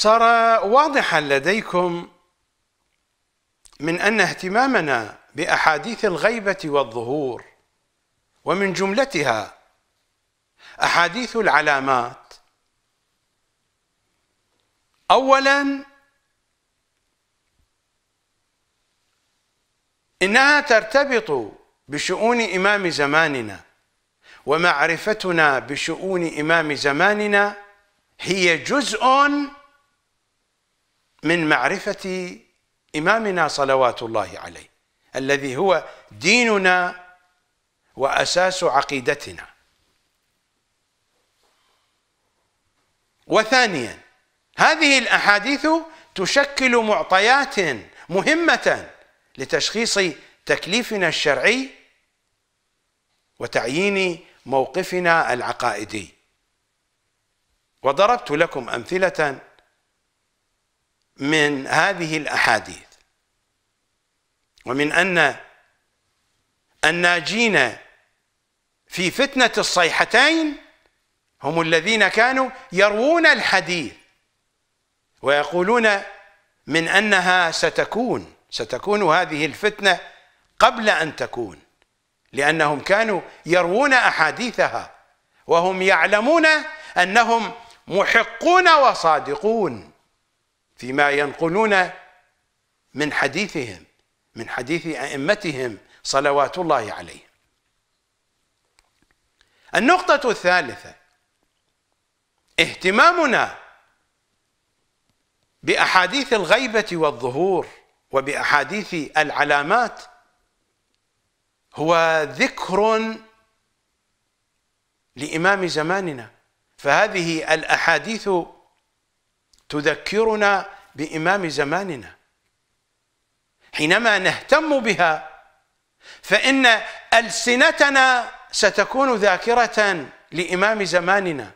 صار واضحا لديكم من ان اهتمامنا باحاديث الغيبه والظهور ومن جملتها احاديث العلامات اولا انها ترتبط بشؤون امام زماننا ومعرفتنا بشؤون امام زماننا هي جزء من معرفة إمامنا صلوات الله عليه الذي هو ديننا وأساس عقيدتنا وثانيا هذه الأحاديث تشكل معطيات مهمة لتشخيص تكليفنا الشرعي وتعيين موقفنا العقائدي وضربت لكم أمثلة من هذه الأحاديث ومن أن الناجين في فتنة الصيحتين هم الذين كانوا يروون الحديث ويقولون من أنها ستكون ستكون هذه الفتنة قبل أن تكون لأنهم كانوا يروون أحاديثها وهم يعلمون أنهم محقون وصادقون فيما ينقلون من حديثهم من حديث أئمتهم صلوات الله عليهم النقطة الثالثة اهتمامنا بأحاديث الغيبة والظهور وبأحاديث العلامات هو ذكر لإمام زماننا فهذه الأحاديث تذكرنا بإمام زماننا حينما نهتم بها فإن ألسنتنا ستكون ذاكرة لإمام زماننا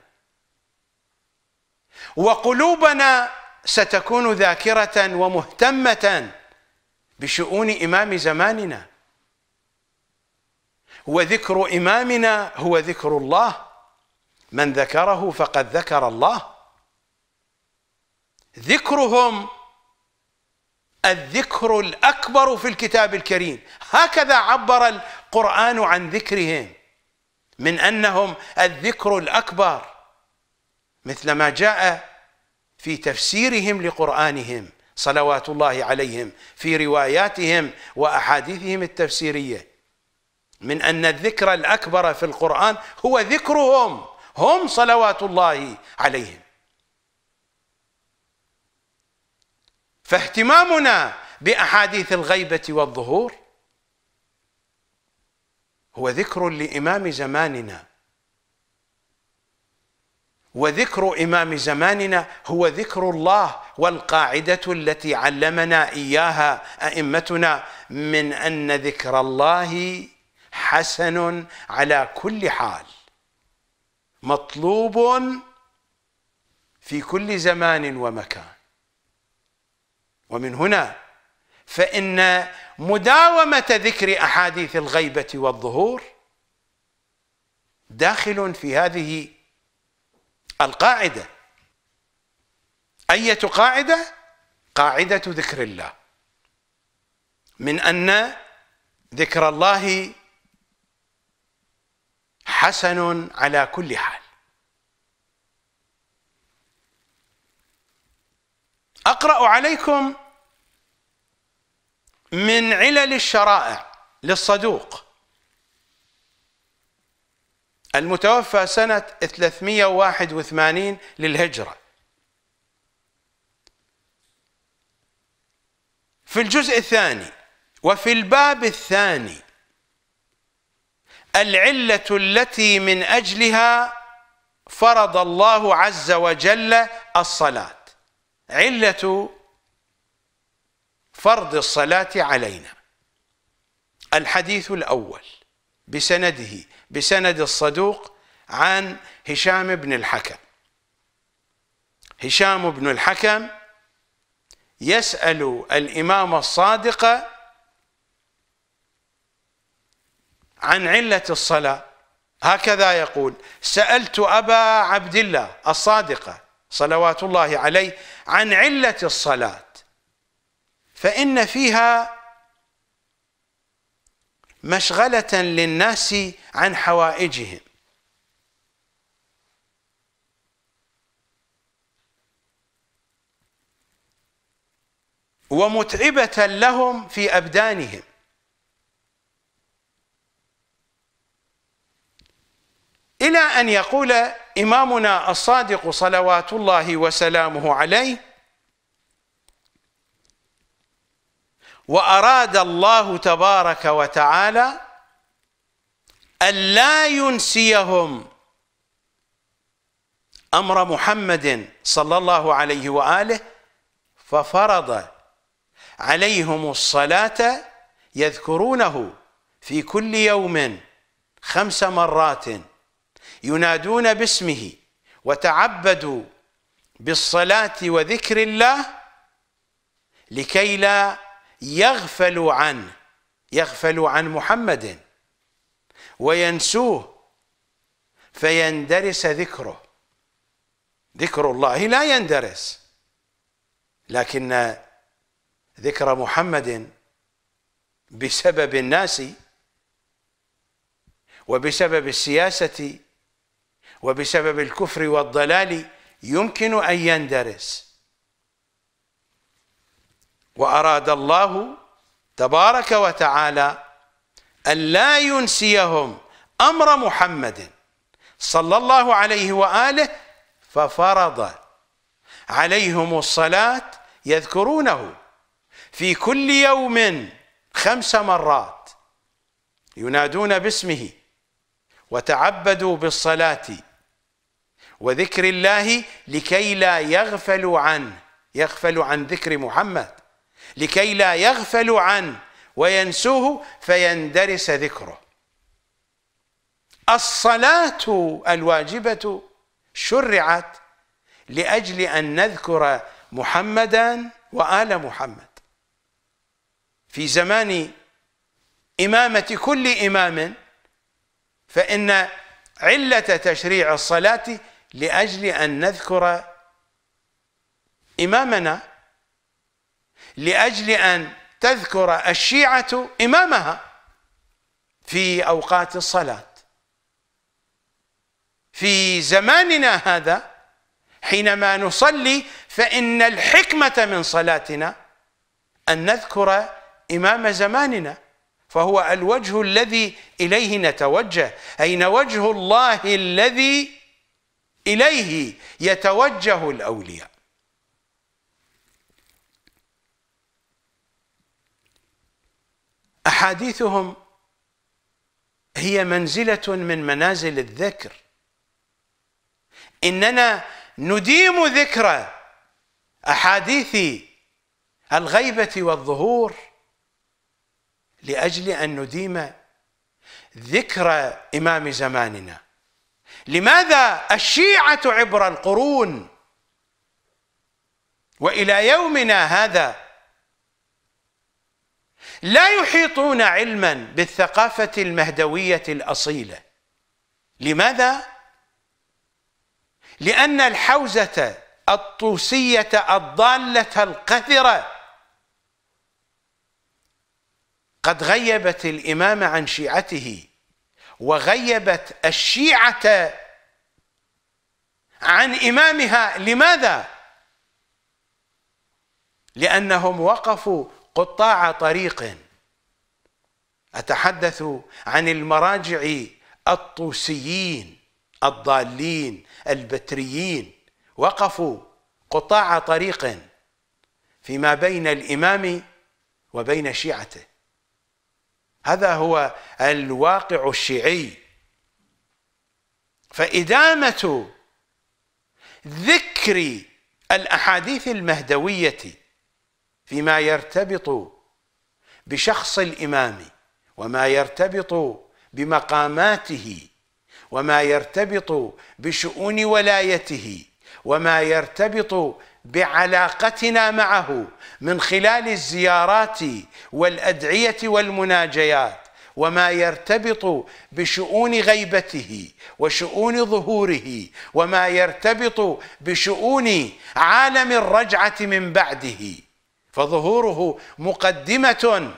وقلوبنا ستكون ذاكرة ومهتمة بشؤون إمام زماننا وذكر إمامنا هو ذكر الله من ذكره فقد ذكر الله ذكرهم الذكر الاكبر في الكتاب الكريم هكذا عبر القران عن ذكرهم من انهم الذكر الاكبر مثل ما جاء في تفسيرهم لقرانهم صلوات الله عليهم في رواياتهم واحاديثهم التفسيريه من ان الذكر الاكبر في القران هو ذكرهم هم صلوات الله عليهم فاهتمامنا باحاديث الغيبه والظهور هو ذكر لامام زماننا وذكر امام زماننا هو ذكر الله والقاعده التي علمنا اياها ائمتنا من ان ذكر الله حسن على كل حال مطلوب في كل زمان ومكان ومن هنا فإن مداومة ذكر أحاديث الغيبة والظهور داخل في هذه القاعدة أية قاعدة؟ قاعدة ذكر الله من أن ذكر الله حسن على كل حال أقرأ عليكم من علل الشرائع للصدوق المتوفى سنة 381 للهجرة في الجزء الثاني وفي الباب الثاني العلة التي من أجلها فرض الله عز وجل الصلاة علة فرض الصلاة علينا الحديث الأول بسنده بسند الصدوق عن هشام بن الحكم هشام بن الحكم يسأل الإمام الصادق عن علة الصلاة هكذا يقول سألت أبا عبد الله الصادقة صلوات الله عليه عن علة الصلاة فإن فيها مشغلة للناس عن حوائجهم ومتعبة لهم في أبدانهم إلى أن يقول إمامنا الصادق صلوات الله وسلامه عليه واراد الله تبارك وتعالى الا ينسيهم امر محمد صلى الله عليه واله ففرض عليهم الصلاه يذكرونه في كل يوم خمس مرات ينادون باسمه وتعبدوا بالصلاه وذكر الله لكي لا يغفل عن يغفل عن محمد وينسوه فيندرس ذكره ذكر الله لا يندرس لكن ذكر محمد بسبب الناس وبسبب السياسة وبسبب الكفر والضلال يمكن أن يندرس وأراد الله تبارك وتعالى أن لا ينسيهم أمر محمد صلى الله عليه وآله ففرض عليهم الصلاة يذكرونه في كل يوم خمس مرات ينادون باسمه وتعبدوا بالصلاة وذكر الله لكي لا يغفلوا عنه يغفلوا عن ذكر محمد لكي لا يغفلوا عنه وينسوه فيندرس ذكره الصلاة الواجبة شرعت لأجل أن نذكر محمدا وآل محمد في زمان إمامة كل إمام فإن علة تشريع الصلاة لأجل أن نذكر إمامنا لأجل أن تذكر الشيعة إمامها في أوقات الصلاة في زماننا هذا حينما نصلي فإن الحكمة من صلاتنا أن نذكر إمام زماننا فهو الوجه الذي إليه نتوجه أين وجه الله الذي إليه يتوجه الأولياء احاديثهم هي منزله من منازل الذكر اننا نديم ذكر احاديث الغيبه والظهور لاجل ان نديم ذكر امام زماننا لماذا الشيعه عبر القرون والى يومنا هذا لا يحيطون علما بالثقافة المهدوية الأصيلة لماذا؟ لأن الحوزة الطوسية الضالة القذرة قد غيبت الإمام عن شيعته وغيبت الشيعة عن إمامها لماذا؟ لأنهم وقفوا قطاع طريق أتحدث عن المراجع الطوسيين الضالين البتريين وقفوا قطاع طريق فيما بين الإمام وبين شيعته هذا هو الواقع الشيعي فإدامة ذكر الأحاديث المهدوية فيما يرتبط بشخص الامام وما يرتبط بمقاماته وما يرتبط بشؤون ولايته وما يرتبط بعلاقتنا معه من خلال الزيارات والادعيه والمناجيات وما يرتبط بشؤون غيبته وشؤون ظهوره وما يرتبط بشؤون عالم الرجعه من بعده فظهوره مقدمه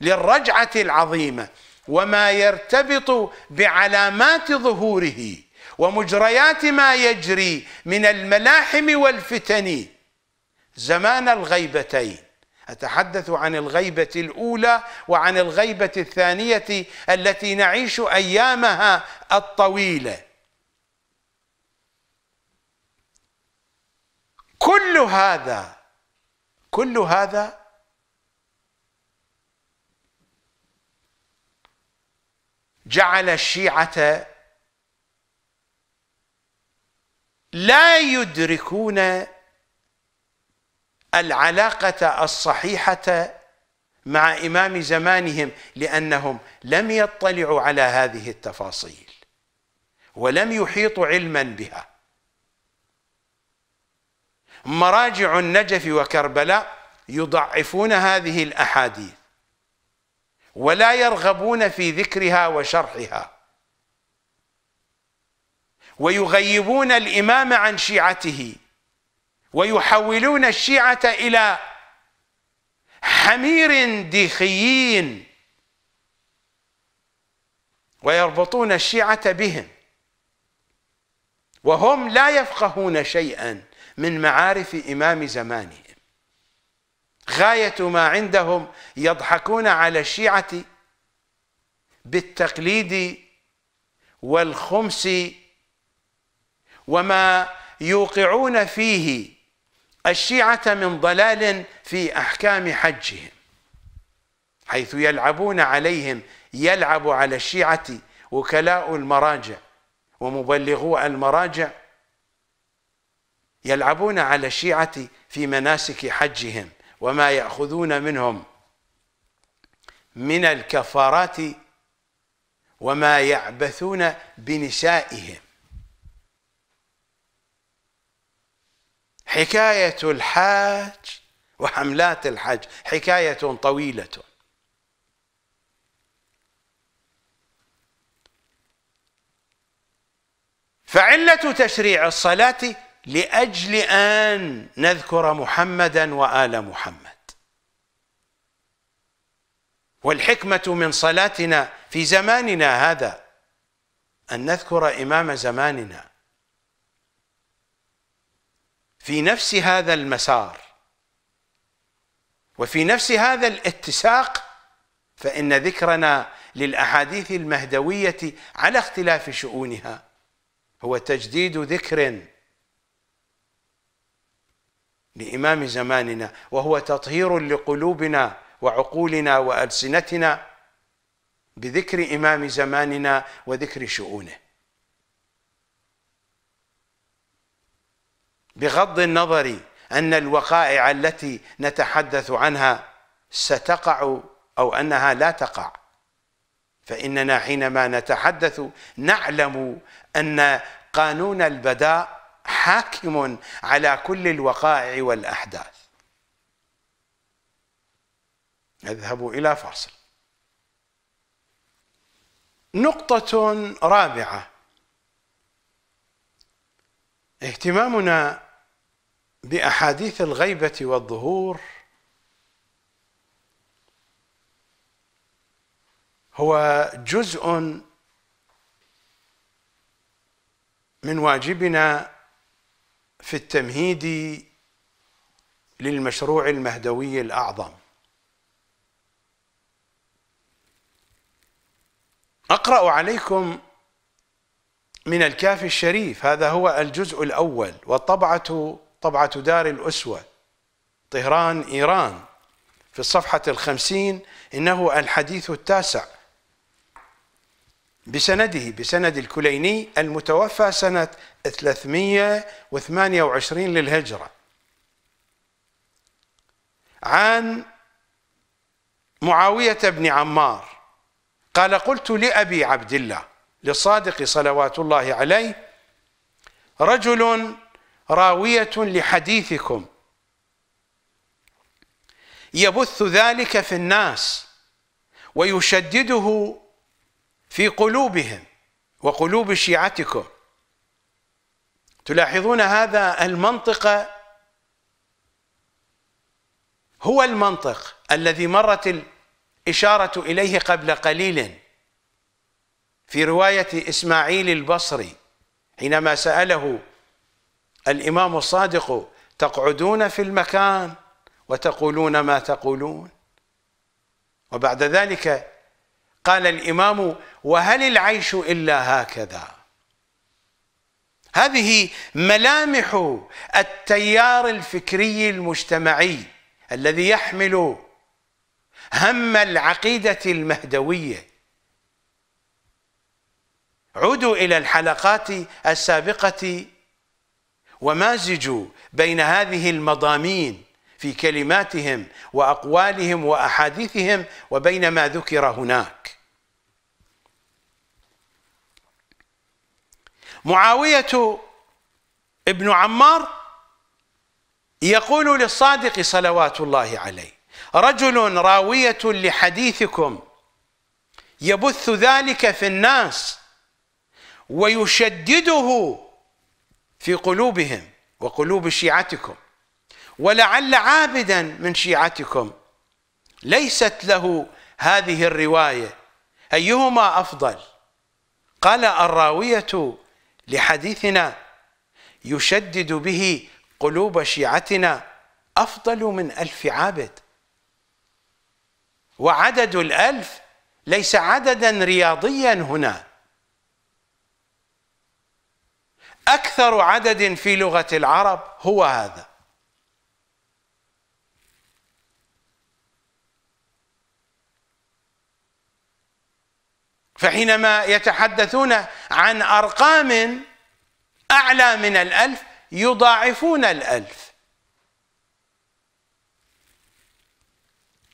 للرجعه العظيمه وما يرتبط بعلامات ظهوره ومجريات ما يجري من الملاحم والفتن زمان الغيبتين اتحدث عن الغيبه الاولى وعن الغيبه الثانيه التي نعيش ايامها الطويله كل هذا كل هذا جعل الشيعة لا يدركون العلاقة الصحيحة مع إمام زمانهم لأنهم لم يطلعوا على هذه التفاصيل ولم يحيطوا علما بها مراجع النجف وكربلاء يضعفون هذه الأحاديث ولا يرغبون في ذكرها وشرحها ويغيبون الإمام عن شيعته ويحولون الشيعة إلى حمير ديخيين ويربطون الشيعة بهم وهم لا يفقهون شيئا من معارف إمام زمانهم غاية ما عندهم يضحكون على الشيعة بالتقليد والخمس وما يوقعون فيه الشيعة من ضلال في أحكام حجهم حيث يلعبون عليهم يلعب على الشيعة وكلاء المراجع ومبلغو المراجع يلعبون على الشيعة في مناسك حجهم وما يأخذون منهم من الكفارات وما يعبثون بنسائهم حكاية الحاج وحملات الحج حكاية طويلة فعلة تشريع الصلاة لاجل ان نذكر محمدا وال محمد والحكمه من صلاتنا في زماننا هذا ان نذكر امام زماننا في نفس هذا المسار وفي نفس هذا الاتساق فان ذكرنا للاحاديث المهدويه على اختلاف شؤونها هو تجديد ذكر لإمام زماننا وهو تطهير لقلوبنا وعقولنا وألسنتنا بذكر إمام زماننا وذكر شؤونه بغض النظر أن الوقائع التي نتحدث عنها ستقع أو أنها لا تقع فإننا حينما نتحدث نعلم أن قانون البداء حاكم على كل الوقائع والأحداث نذهب إلى فاصل نقطة رابعة اهتمامنا بأحاديث الغيبة والظهور هو جزء من واجبنا في التمهيد للمشروع المهدوي الأعظم أقرأ عليكم من الكافي الشريف هذا هو الجزء الأول والطبعة طبعة دار الأسوة طهران إيران في الصفحة الخمسين إنه الحديث التاسع بسنده بسند الكليني المتوفى سنة 328 للهجرة عن معاوية بن عمار قال قلت لأبي عبد الله للصادق صلوات الله عليه رجل راوية لحديثكم يبث ذلك في الناس ويشدده في قلوبهم وقلوب شيعتكم تلاحظون هذا المنطق هو المنطق الذي مرت الإشارة إليه قبل قليل في رواية إسماعيل البصري حينما سأله الإمام الصادق تقعدون في المكان وتقولون ما تقولون وبعد ذلك قال الامام وهل العيش الا هكذا هذه ملامح التيار الفكري المجتمعي الذي يحمل هم العقيده المهدويه عودوا الى الحلقات السابقه ومازجوا بين هذه المضامين في كلماتهم واقوالهم واحاديثهم وبين ما ذكر هناك معاوية ابن عمار يقول للصادق صلوات الله عليه رجل راوية لحديثكم يبث ذلك في الناس ويشدده في قلوبهم وقلوب شيعتكم ولعل عابدا من شيعتكم ليست له هذه الروايه ايهما افضل قال الراويه لحديثنا يشدد به قلوب شيعتنا أفضل من ألف عابد وعدد الألف ليس عددا رياضيا هنا أكثر عدد في لغة العرب هو هذا فحينما يتحدثون عن أرقام أعلى من الألف يضاعفون الألف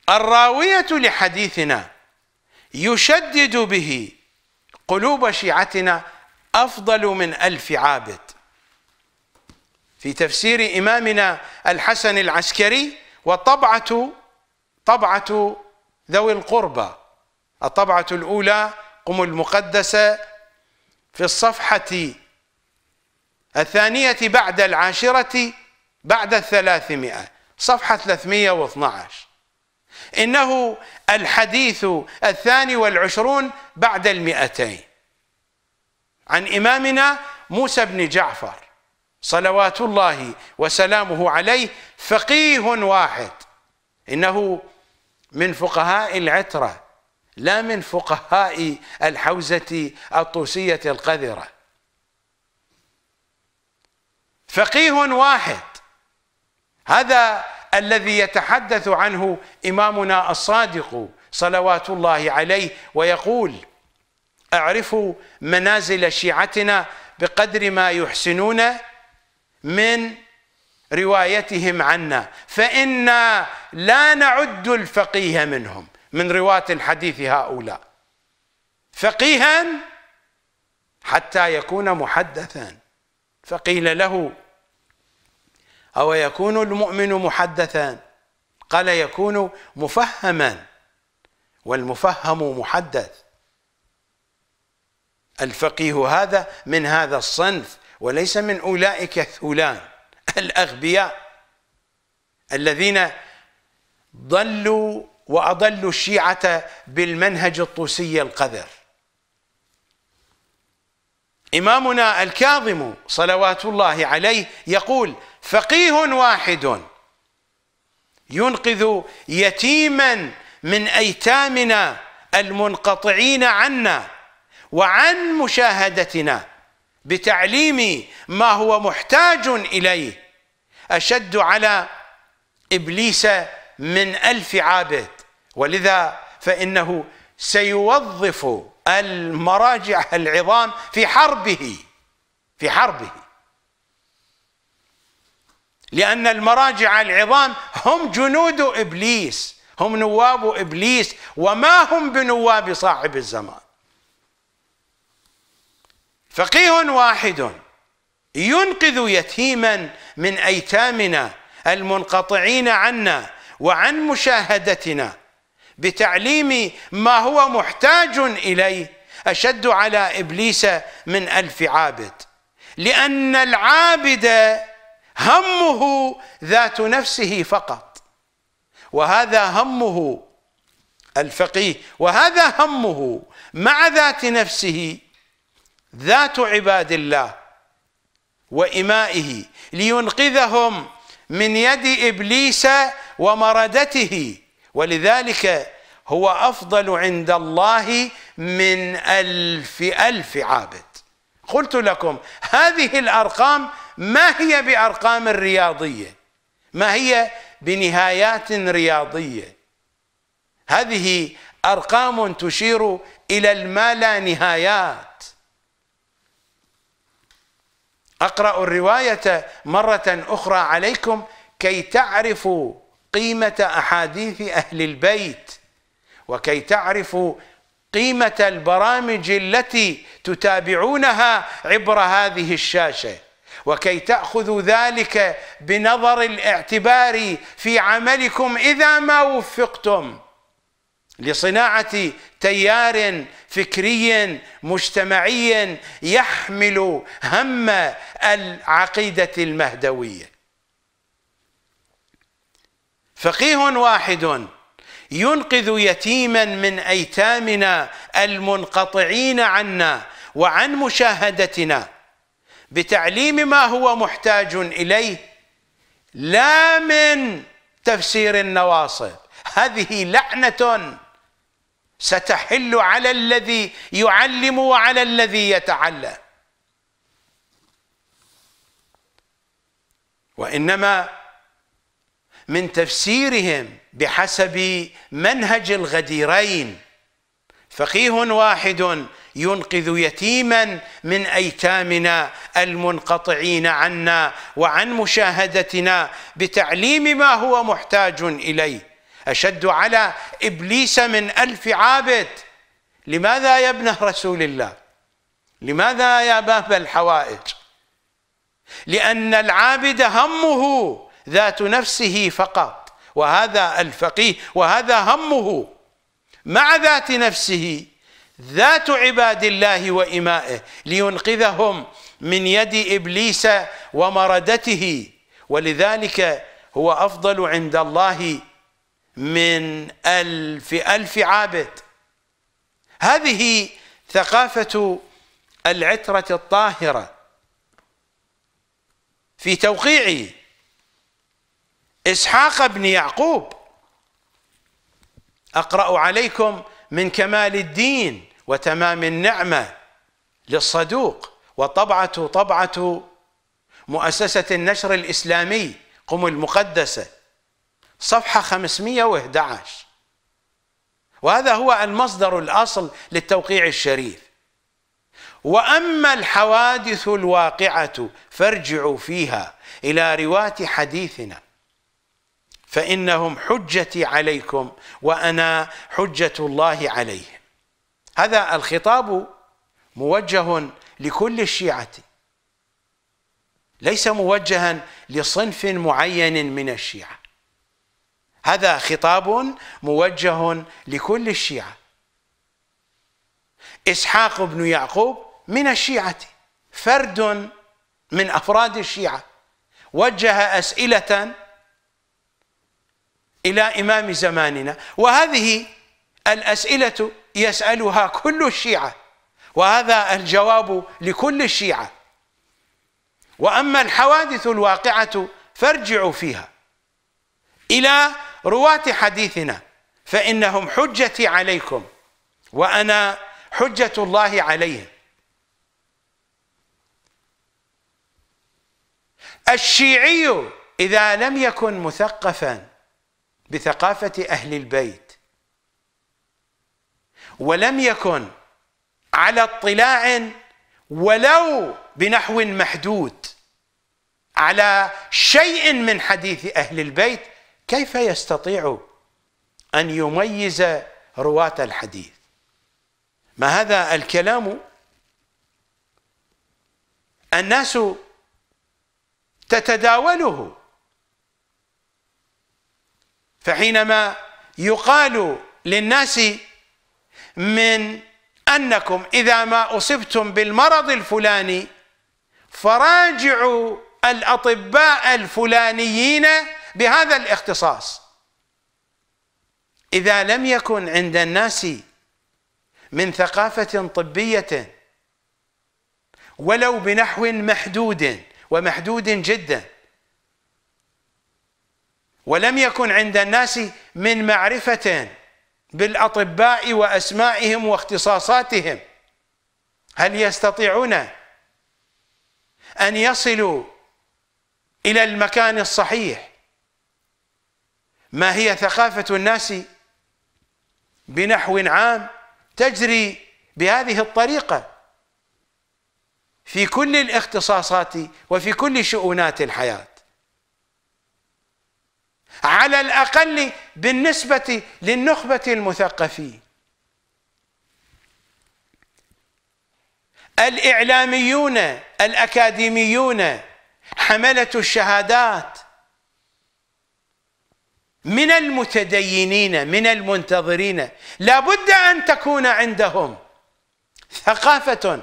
الراوية لحديثنا يشدد به قلوب شيعتنا أفضل من ألف عابد في تفسير إمامنا الحسن العسكري وطبعة طبعة ذوي القربى الطبعة الأولى قم المقدسة في الصفحة الثانية بعد العاشرة بعد الثلاثمائة صفحة 312 إنه الحديث الثاني والعشرون بعد المئتين عن إمامنا موسى بن جعفر صلوات الله وسلامه عليه فقيه واحد إنه من فقهاء العترة لا من فقهاء الحوزة الطوسية القذرة فقيه واحد هذا الذي يتحدث عنه إمامنا الصادق صلوات الله عليه ويقول اعرفوا منازل شيعتنا بقدر ما يحسنون من روايتهم عنا فإنا لا نعد الفقيه منهم من رواة الحديث هؤلاء فقيها حتى يكون محدثا فقيل له أو يكون المؤمن محدثا قال يكون مفهما والمفهم محدث الفقيه هذا من هذا الصنف وليس من أولئك الثولان الأغبياء الذين ضلوا وأضلوا الشيعة بالمنهج الطوسي القذر إمامنا الكاظم صلوات الله عليه يقول فقيه واحد ينقذ يتيما من أيتامنا المنقطعين عنا وعن مشاهدتنا بتعليم ما هو محتاج إليه أشد على إبليس من ألف عابد ولذا فإنه سيوظف المراجع العظام في حربه في حربه لأن المراجع العظام هم جنود إبليس هم نواب إبليس وما هم بنواب صاحب الزمان فقيه واحد ينقذ يتيما من أيتامنا المنقطعين عنا وعن مشاهدتنا بتعليم ما هو محتاج إليه أشد على إبليس من ألف عابد لأن العابد همه ذات نفسه فقط وهذا همه الفقيه وهذا همه مع ذات نفسه ذات عباد الله وإمائه لينقذهم من يد إبليس ومردته ولذلك هو أفضل عند الله من ألف ألف عابد قلت لكم هذه الأرقام ما هي بأرقام رياضية ما هي بنهايات رياضية هذه أرقام تشير إلى الما لا نهايات أقرأ الرواية مرة أخرى عليكم كي تعرفوا قيمة أحاديث أهل البيت وكي تعرفوا قيمة البرامج التي تتابعونها عبر هذه الشاشة وكي تأخذوا ذلك بنظر الاعتبار في عملكم إذا ما وفقتم لصناعة تيار فكري مجتمعي يحمل هم العقيدة المهدوية فقيه واحد ينقذ يتيما من ايتامنا المنقطعين عنا وعن مشاهدتنا بتعليم ما هو محتاج اليه لا من تفسير النواصب هذه لعنه ستحل على الذي يعلم وعلى الذي يتعلم وانما من تفسيرهم بحسب منهج الغديرين فقيه واحد ينقذ يتيما من ايتامنا المنقطعين عنا وعن مشاهدتنا بتعليم ما هو محتاج اليه اشد على ابليس من الف عابد لماذا يا ابن رسول الله لماذا يا باب الحوائج لان العابد همه ذات نفسه فقط وهذا الفقيه وهذا همه مع ذات نفسه ذات عباد الله وإمائه لينقذهم من يد إبليس ومردته ولذلك هو أفضل عند الله من ألف ألف عابد هذه ثقافة العترة الطاهرة في توقيعي إسحاق بن يعقوب أقرأ عليكم من كمال الدين وتمام النعمة للصدوق وطبعة طبعة مؤسسة النشر الإسلامي قم المقدسة صفحة 511 وهذا هو المصدر الأصل للتوقيع الشريف وأما الحوادث الواقعة فارجعوا فيها إلى رواة حديثنا فإنهم حجتي عليكم وأنا حجة الله عليهم هذا الخطاب موجه لكل الشيعة ليس موجها لصنف معين من الشيعة هذا خطاب موجه لكل الشيعة إسحاق بن يعقوب من الشيعة فرد من أفراد الشيعة وجه أسئلة إلى إمام زماننا وهذه الأسئلة يسألها كل الشيعة وهذا الجواب لكل الشيعة وأما الحوادث الواقعة فارجعوا فيها إلى رواة حديثنا فإنهم حجتي عليكم وأنا حجة الله عليهم الشيعي إذا لم يكن مثقفاً بثقافة أهل البيت ولم يكن على اطلاع ولو بنحو محدود على شيء من حديث أهل البيت كيف يستطيع أن يميز رواة الحديث ما هذا الكلام الناس تتداوله فحينما يقال للناس من انكم اذا ما اصبتم بالمرض الفلاني فراجعوا الاطباء الفلانيين بهذا الاختصاص اذا لم يكن عند الناس من ثقافه طبيه ولو بنحو محدود ومحدود جدا ولم يكن عند الناس من معرفة بالأطباء وأسمائهم واختصاصاتهم هل يستطيعون أن يصلوا إلى المكان الصحيح ما هي ثقافة الناس بنحو عام تجري بهذه الطريقة في كل الاختصاصات وفي كل شؤونات الحياه على الأقل بالنسبة للنخبة المثقفين الإعلاميون الأكاديميون حملة الشهادات من المتدينين من المنتظرين لابد أن تكون عندهم ثقافة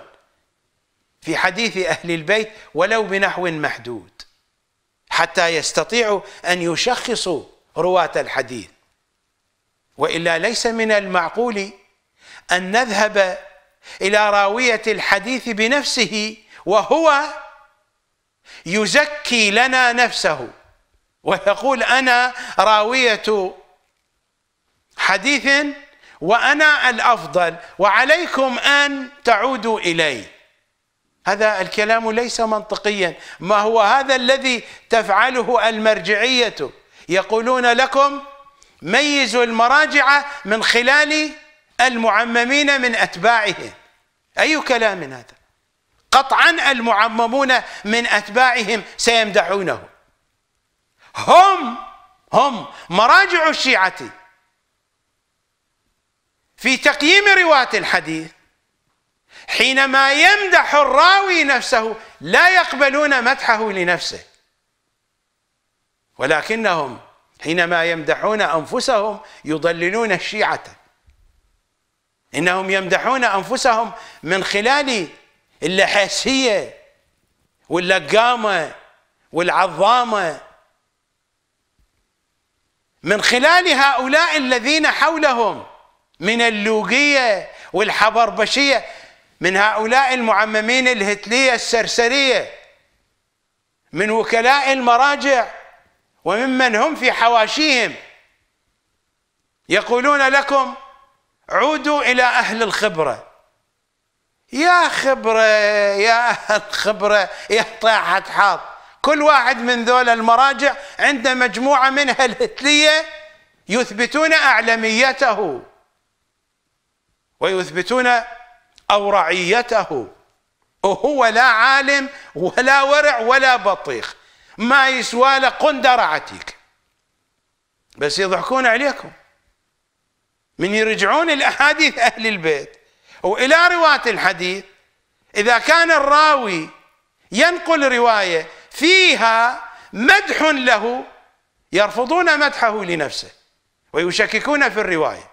في حديث أهل البيت ولو بنحو محدود حتى يستطيعوا أن يشخصوا رواة الحديث وإلا ليس من المعقول أن نذهب إلى راوية الحديث بنفسه وهو يزكي لنا نفسه ويقول أنا راوية حديث وأنا الأفضل وعليكم أن تعودوا إليه هذا الكلام ليس منطقيا ما هو هذا الذي تفعله المرجعية يقولون لكم ميزوا المراجع من خلال المعممين من أتباعهم أي كلام هذا قطعا المعممون من أتباعهم سيمدحونه هم هم مراجع الشيعة في تقييم رواة الحديث حينما يمدح الراوي نفسه لا يقبلون مدحه لنفسه ولكنهم حينما يمدحون أنفسهم يضللون الشيعة إنهم يمدحون أنفسهم من خلال اللحاسية واللقامة والعظامة من خلال هؤلاء الذين حولهم من اللوقية والحبربشية من هؤلاء المعممين الهتلية السرسرية من وكلاء المراجع وممن هم في حواشيهم يقولون لكم عودوا إلى أهل الخبرة يا خبرة يا أهل خبرة يا طاعة حاط كل واحد من ذول المراجع عنده مجموعة منها الهتلية يثبتون أعلميته ويثبتون أو رعيته وهو لا عالم ولا ورع ولا بطيخ ما يسوى له قندر عتيك بس يضحكون عليكم من يرجعون الأحاديث أهل البيت وإلى رواة الحديث إذا كان الراوي ينقل رواية فيها مدح له يرفضون مدحه لنفسه ويشككون في الرواية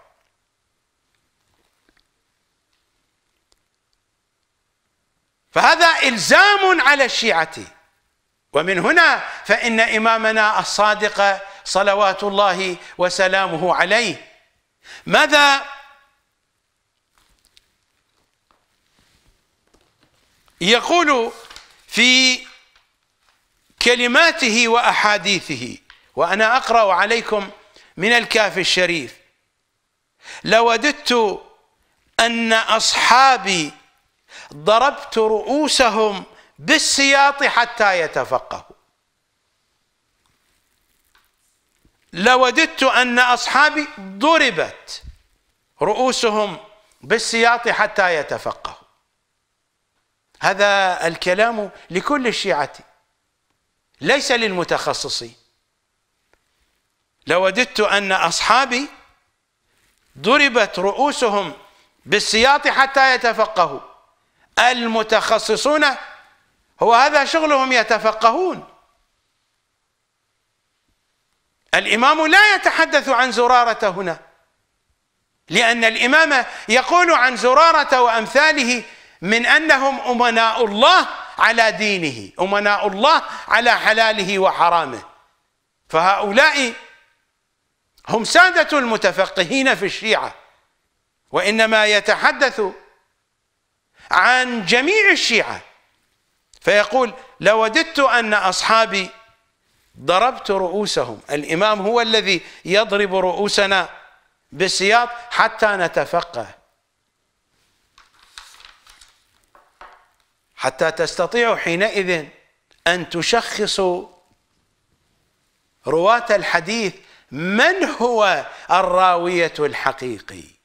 فهذا إلزام على الشيعة ومن هنا فإن إمامنا الصادق صلوات الله وسلامه عليه ماذا يقول في كلماته وأحاديثه وأنا أقرأ عليكم من الكافي الشريف لوددت أن أصحابي ضربت رؤوسهم بالسياط حتى يتفقهوا لوددت ان اصحابي ضربت رؤوسهم بالسياط حتى يتفقهوا هذا الكلام لكل الشيعه ليس للمتخصصين لوددت ان اصحابي ضربت رؤوسهم بالسياط حتى يتفقهوا المتخصصون هو هذا شغلهم يتفقهون الإمام لا يتحدث عن زرارة هنا لأن الإمام يقول عن زرارة وأمثاله من أنهم أمناء الله على دينه أمناء الله على حلاله وحرامه فهؤلاء هم سادة المتفقهين في الشيعة وإنما يتحدث عن جميع الشيعة فيقول لوددت أن أصحابي ضربت رؤوسهم الإمام هو الذي يضرب رؤوسنا بالسياط حتى نتفقه حتى تستطيعوا حينئذ أن تشخصوا رواة الحديث من هو الراوية الحقيقي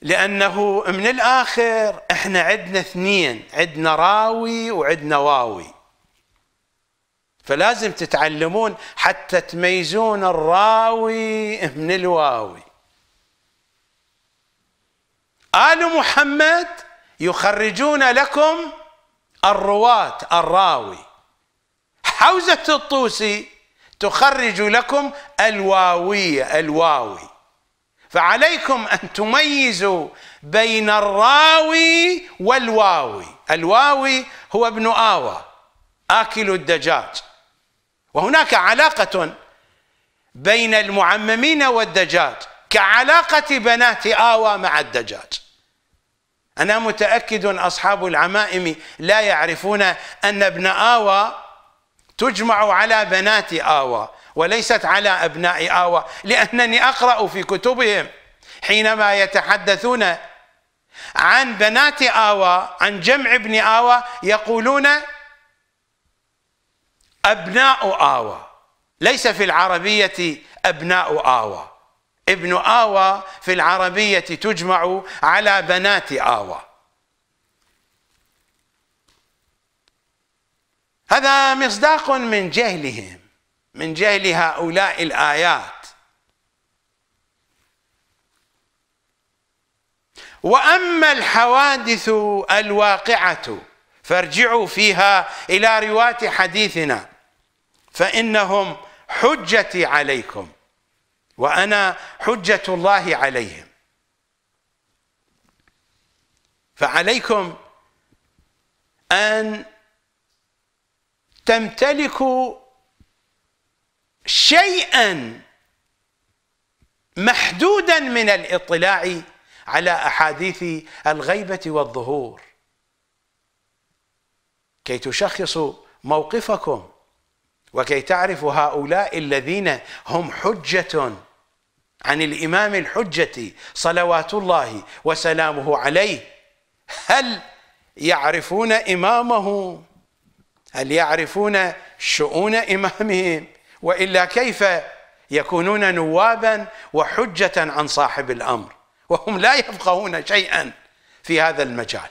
لأنه من الآخر احنا عندنا اثنين عندنا راوي وعندنا واوي فلازم تتعلمون حتى تميزون الراوي من الواوي آل محمد يخرجون لكم الرواة الراوي حوزة الطوسي تخرج لكم الواوية الواوي فعليكم أن تميزوا بين الراوي والواوي الواوي هو ابن آوى آكل الدجاج وهناك علاقة بين المعممين والدجاج كعلاقة بنات آوى مع الدجاج أنا متأكد أصحاب العمائم لا يعرفون أن ابن آوى تجمع على بنات آوى وليست على أبناء آوى لأنني أقرأ في كتبهم حينما يتحدثون عن بنات آوى عن جمع ابن آوى يقولون أبناء آوى ليس في العربية أبناء آوى ابن آوى في العربية تجمع على بنات آوى هذا مصداق من جهلهم من جهل هؤلاء الآيات وأما الحوادث الواقعة فارجعوا فيها إلى رواة حديثنا فإنهم حجتي عليكم وأنا حجة الله عليهم فعليكم أن تمتلكوا شيئا محدودا من الاطلاع على احاديث الغيبه والظهور كي تشخصوا موقفكم وكي تعرفوا هؤلاء الذين هم حجه عن الامام الحجه صلوات الله وسلامه عليه هل يعرفون امامهم هل يعرفون شؤون امامهم والا كيف يكونون نوابا وحجه عن صاحب الامر وهم لا يفقهون شيئا في هذا المجال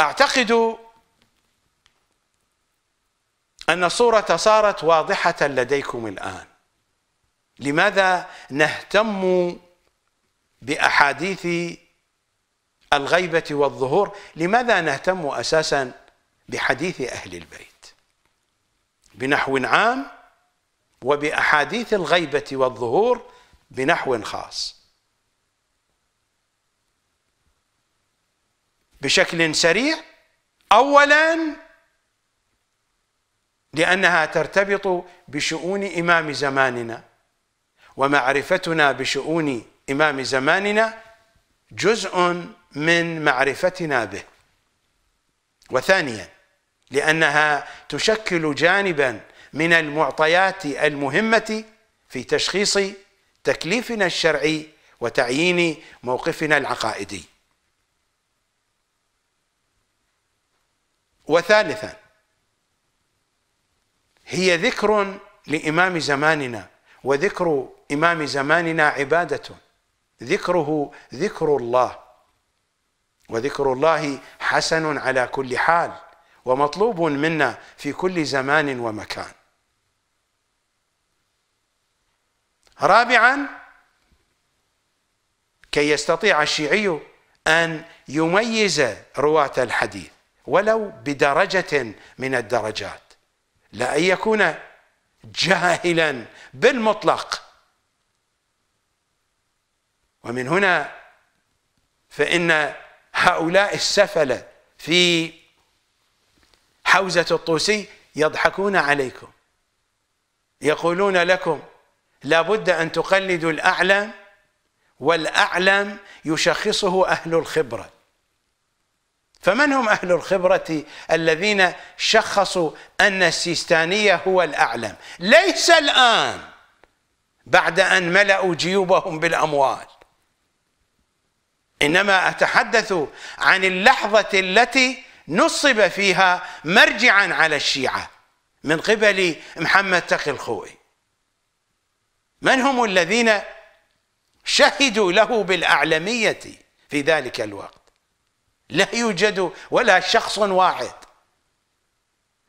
اعتقد ان الصوره صارت واضحه لديكم الان لماذا نهتم باحاديث الغيبة والظهور لماذا نهتم أساسا بحديث أهل البيت بنحو عام وبأحاديث الغيبة والظهور بنحو خاص بشكل سريع اولا لانها ترتبط بشؤون امام زماننا ومعرفتنا بشؤون امام زماننا جزء من معرفتنا به وثانيا لانها تشكل جانبا من المعطيات المهمه في تشخيص تكليفنا الشرعي وتعيين موقفنا العقائدي وثالثا هي ذكر لامام زماننا وذكر امام زماننا عباده ذكره ذكر الله وذكر الله حسن على كل حال ومطلوب منا في كل زمان ومكان رابعا كي يستطيع الشيعي أن يميز رواة الحديث ولو بدرجة من الدرجات لا أن يكون جاهلا بالمطلق ومن هنا فإن هؤلاء السفلة في حوزة الطوسي يضحكون عليكم يقولون لكم لابد أن تقلدوا الأعلم والأعلم يشخصه أهل الخبرة فمن هم أهل الخبرة الذين شخصوا أن السيستاني هو الأعلم ليس الآن بعد أن ملأوا جيوبهم بالأموال انما اتحدث عن اللحظه التي نصب فيها مرجعا على الشيعه من قبل محمد تقي الخوئي من هم الذين شهدوا له بالاعلميه في ذلك الوقت لا يوجد ولا شخص واحد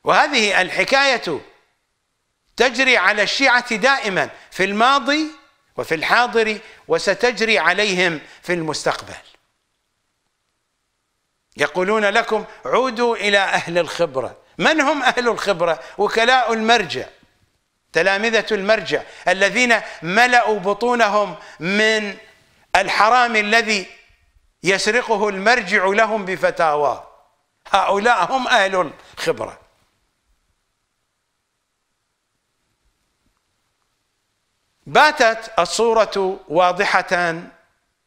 وهذه الحكايه تجري على الشيعه دائما في الماضي وفي الحاضر وستجري عليهم في المستقبل يقولون لكم عودوا إلى أهل الخبرة من هم أهل الخبرة وكلاء المرجع تلامذة المرجع الذين ملأوا بطونهم من الحرام الذي يسرقه المرجع لهم بفتاواه هؤلاء هم أهل الخبرة باتت الصورة واضحة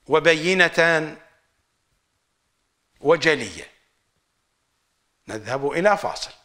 وبينة وجلية نذهب إلى فاصل